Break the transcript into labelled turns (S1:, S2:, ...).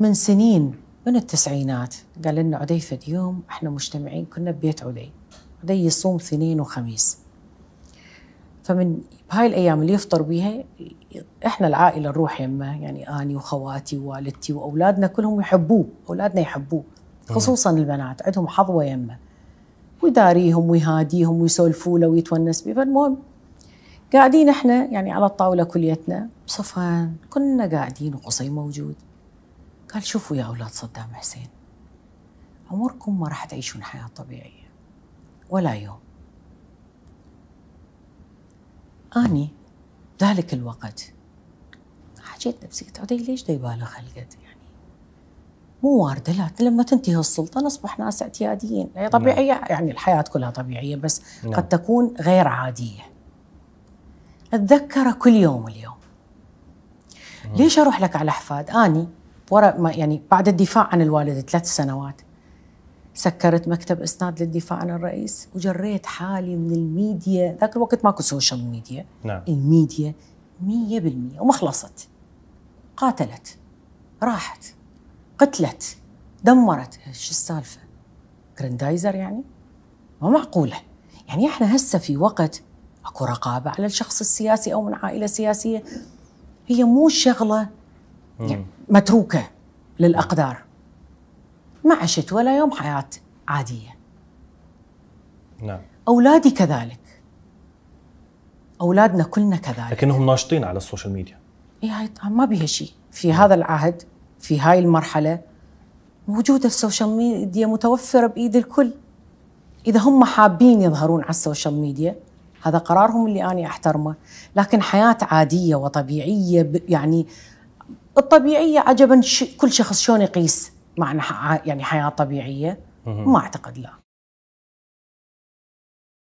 S1: من سنين من التسعينات قال لنا عدي في يوم احنا مجتمعين كنا ببيت عدي عدي يصوم اثنين وخميس فمن بهاي الايام اللي يفطر بيها احنا العائله نروح يمه يعني اني وخواتي ووالدتي واولادنا كلهم يحبوه اولادنا يحبوه خصوصا البنات عندهم حظوه يمه ويداريهم ويهاديهم ويسولفوا له ويتونس به فالمهم قاعدين احنا يعني على الطاوله كليتنا بصفان كنا قاعدين وقصي موجود قال شوفوا يا أولاد صدام حسين عمركم ما راح تعيشون حياة طبيعية ولا يوم أني ذلك الوقت حكيت نفسي قلت عدي ليش يبالغ هالقد يعني مو واردة لا لما تنتهي السلطة نصبح ناس اعتياديين هي نعم. طبيعية يعني الحياة كلها طبيعية بس نعم. قد تكون غير عادية أتذكر كل يوم اليوم ليش أروح لك على أحفاد أني ورا ما يعني بعد الدفاع عن الوالد ثلاث سنوات سكرت مكتب اسناد للدفاع عن الرئيس وجريت حالي من الميديا ذاك الوقت ماكو سوشيال ميديا نعم. الميديا مية بالمية وما خلصت قاتلت راحت قتلت دمرت شو السالفة جراندايزر يعني ما معقولة يعني احنا هسه في وقت اكو رقابة على الشخص السياسي او من عائلة سياسية هي مو شغلة يعني متروكة للأقدار ما عشت ولا يوم حياة عادية نعم أولادي كذلك أولادنا كلنا كذلك لكنهم ناشطين على السوشيال ميديا إيه هاي ما بيها شيء في نعم. هذا العهد في هاي المرحلة موجودة السوشيال ميديا متوفرة بإيد الكل إذا هم حابين يظهرون على السوشيال ميديا هذا قرارهم اللي أنا أحترمه لكن حياة عادية وطبيعية يعني الطبيعيه عجبا كل شخص شلون يقيس معنى يعني حياه طبيعيه ما اعتقد لا